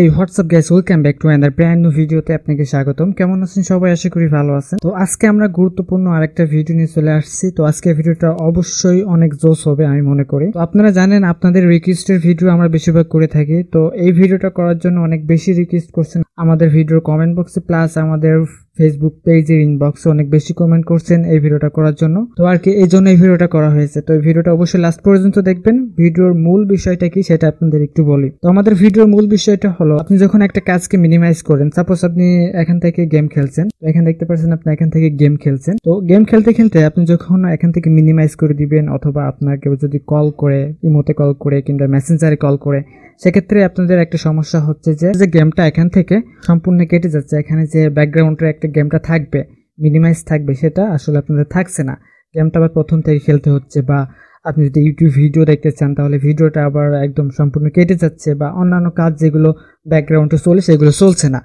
এই what's up guys welcome back to another brand new ভিডিওতে আপনাকে স্বাগতম কেমন আছেন সবাই আশা করি ভালো আছেন তো আজকে আমরা গুরুত্বপূর্ণ আরেকটা ভিডিও নিয়ে চলে আসছি তো আজকে ভিডিওটা অবশ্যই অনেক জোস হবে আমি মনে করি তো আপনারা জানেন আপনাদের রিকোয়েস্টের ভিডিও আমরা বেশিরভাগ করে থাকি তো এই ভিডিওটা করার জন্য অনেক বেশি রিকোয়েস্ট করছেন আমাদের ভিডিওর কমেন্ট বক্সে প্লাস আমাদের ফেসবুক পেজের ইনবক্সে অনেক বেশি কমেন্ট করছেন এই ভিডিওটা করার জন্য তো আর কি এই জন্য এই ভিডিওটা করা হয়েছে তো এই ভিডিওটা অবশ্যই লাস্ট পর্যন্ত দেখবেন ভিডিওর মূল বিষয়টা কি সেটা আপনাদের একটু বলি তো আমাদের ভিডিওর মূল বিষয়টা হলো আপনি যখন একটা কাজকে মিনিমাইজ করেন সাপোজ আপনি এখান থেকে গেম খেলছেন এখানে দেখতে পাচ্ছেন আপনি এখান থেকে গেম খেলছেন তো গেম খেলতে খেলতে আপনি যখন এখান থেকে মিনিমাইজ করে দিবেন অথবা আপনার কেউ যদি কল করে ইমোতে কল করে কিংবা মেসেঞ্জারে কল করে সেক্ষেত্রে আপনাদের একটা সমস্যা হচ্ছে যে গেমটা এখান থেকে সম্পূর্ণ কেটে যাচ্ছে এখানে যে ব্যাকগ্রাউন্ডটা একটা একটা গেমটা থাকবে মিনিমাইজ থাকবে সেটা আসলে আপনাদের থাকছে না গেমটা আবার প্রথম থেকে খেলতে হচ্ছে বা আপনি যদি ইউটিউব ভিডিও দেখতে চান তাহলে ভিডিওটা আবার একদম সম্পূর্ণ কেটে যাচ্ছে বা অন্যান্য কাজ যেগুলো ব্যাকগ্রাউন্ডে চলে সেগুলো চলছে না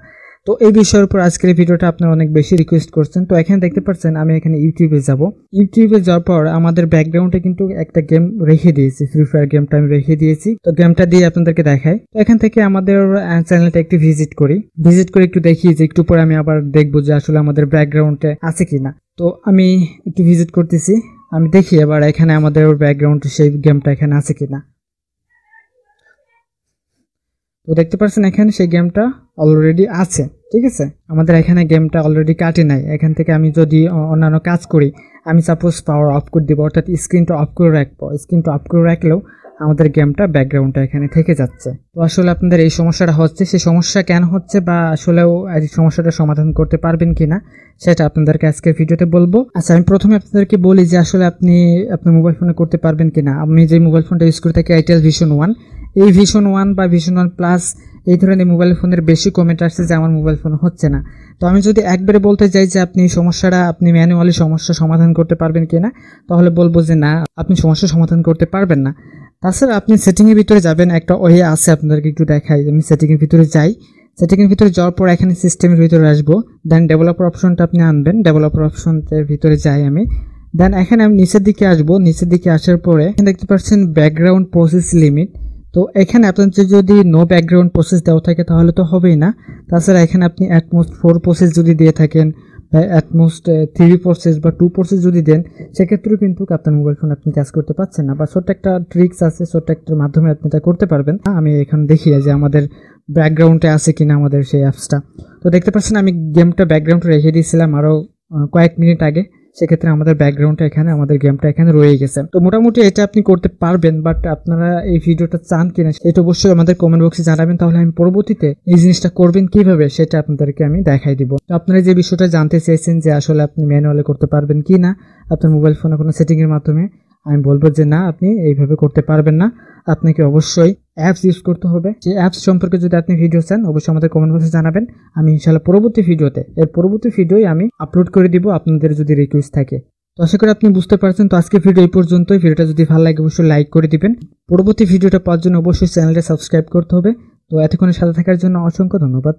তো এই বিষয়ের উপর আজকের ভিডিওটা আপনারা অনেক বেশি রিকোয়েস্ট করছেন তো এখানে দেখতে পাচ্ছেন আমি এখানে ইউটিউবে যাব ইউটিউবে যাওয়ার পর আমাদের ব্যাকগ্রাউন্ডে কিন্তু একটা গেম রেখে দিয়েছি ফ্রি ফায়ার গেমটা আমি রেখে দিয়েছি তো গেমটা দিয়ে আপনাদেরকে দেখাই তো এখান থেকে আমাদের চ্যানেলটা একটু ভিজিট করি ভিজিট করে একটু দেখি যে একটু পরে আমি আবার দেখবো যে আসলে আমাদের ব্যাকগ্রাউন্ডে আছে কি না তো আমি একটু ভিজিট করতেছি আমি দেখি এবার এখানে আমাদের ব্যাকগ্রাউন্ড সেই গেমটা এখানে আছে কিনা তো দেখতে পাচ্ছেন এখানে সেই গেমটা অলরেডি আছে ঠিক আছে আমাদের এখানে গেমটা অলরেডি কাটে নাই এখান থেকে আমি যদি অন্যান্য কাজ করি আমি সাপোজ পাওয়ার অফ করে দিব অর্থাৎ স্ক্রিনটা অফ করে রাখবো স্ক্রিনটা অফ করে রাখলেও আমাদের গেমটা ব্যাকগ্রাউন্ডটা এখানে থেকে যাচ্ছে তো আসলে আপনাদের এই সমস্যাটা হচ্ছে সেই সমস্যা কেন হচ্ছে বা আসলেও এই সমস্যাটা সমাধান করতে পারবেন কি না সেটা আপনাদেরকে আজকের ভিডিওতে বলবো আচ্ছা আমি প্রথমে আপনাদেরকে বলি যে আসলে আপনি আপনার মোবাইল ফোনে করতে পারবেন কি না আমি যে মোবাইল ফোনটা ইউজ করে থাকি আইটেল ভিশন ওয়ান এই ভিশন ওয়ান বা ভিশন ওয়ান প্লাস এই ধরনের মোবাইল ফোনের বেশি কমেন্ট আসছে যে আমার মোবাইল ফোন হচ্ছে না তো আমি যদি একবারে বলতে চাই যে আপনি সমস্যাটা আপনি ম্যানুয়ালি সমস্যা সমাধান করতে পারবেন কি না তাহলে বলবো যে না আপনি সমস্যা সমাধান করতে পারবেন না তাছাড়া আপনি সেটিংয়ের ভিতরে যাবেন একটা ওয়ে আছে আপনাদেরকে একটু দেখাই আমি সেটিংয়ের ভিতরে যাই সেটিংয়ের ভিতরে যাওয়ার পর এখানে সিস্টেমের ভিতরে আসবো দেন ডেভেলপার অপশনটা আপনি আনবেন ডেভেলপার অপশনের ভিতরে যাই আমি দেন এখানে আমি নিচের দিকে আসবো নিচের দিকে আসার পরে দেখতে পাচ্ছেন ব্যাকগ্রাউন্ড প্রসেস লিমিট তো এখানে আপনাদের যদি নো ব্যাকগ্রাউন্ড প্রসেস দেওয়া থাকে তাহলে তো হবেই না তাছাড়া এখানে আপনি অ্যাটমোস্ট ফোর প্রসেস যদি দিয়ে থাকেন বা অ্যাটমোস্ট থ্রি প্রসেস বা টু প্রসেস যদি দেন সেক্ষেত্রেও কিন্তু আপনার মোবাইল ফোন আপনি কাজ করতে পারছেন না বা ছোট্ট একটা ট্রিক্স আছে ছোট্ট একটার মাধ্যমে আপনি এটা করতে পারবেন আমি এখানে দেখি যে আমাদের ব্যাকগ্রাউন্ডে আছে কিনা আমাদের সেই অ্যাপসটা তো দেখতে পাচ্ছেন আমি গেমটা ব্যাকগ্রাউন্ড রেখে দিয়েছিলাম আরও কয়েক মিনিট আগে সেক্ষেত্রে আমাদের ব্যাকগ্রাউন্ডটা এখানে আমাদের গেমটা এখানে রয়ে গেছে তো মোটামুটি এটা আপনি করতে পারবেন বাট আপনারা এই ভিডিওটা চান কিনা এটা অবশ্যই আমাদের কমেন্ট বক্সে জানাবেন তাহলে আমি পরবর্তীতে এই জিনিসটা করবেন কিভাবে সেটা আপনাদেরকে আমি দেখাই দিব তো আপনারা যে বিষয়টা জানতে চেয়েছেন যে আসলে আপনি ম্যানুয়ালে করতে পারবেন কি না আপনার মোবাইল ফোনে কোনো সেটিংয়ের মাধ্যমে আমি বলবো যে না আপনি এইভাবে করতে পারবেন না আপনাকে অবশ্যই অ্যাপস ইউজ করতে হবে যে অ্যাপস সম্পর্কে যদি আপনি ভিডিও চান অবশ্যই আমাদের কমেন্ট বক্সে জানাবেন আমি ইনশাল্লাহ পরবর্তী ভিডিওতে এর পরবর্তী ভিডিওই আমি আপলোড করে দিব আপনাদের যদি রিকোয়েস্ট থাকে তো আশা করি আপনি বুঝতে পারছেন তো আজকে ভিডিও এই পর্যন্তই ভিডিওটা যদি ভালো লাগে অবশ্যই লাইক করে দিবেন পরবর্তী ভিডিওটা পাওয়ার জন্য অবশ্যই চ্যানেলটা সাবস্ক্রাইব করতে হবে তো এতক্ষণের সাথে থাকার জন্য অসংখ্য ধন্যবাদ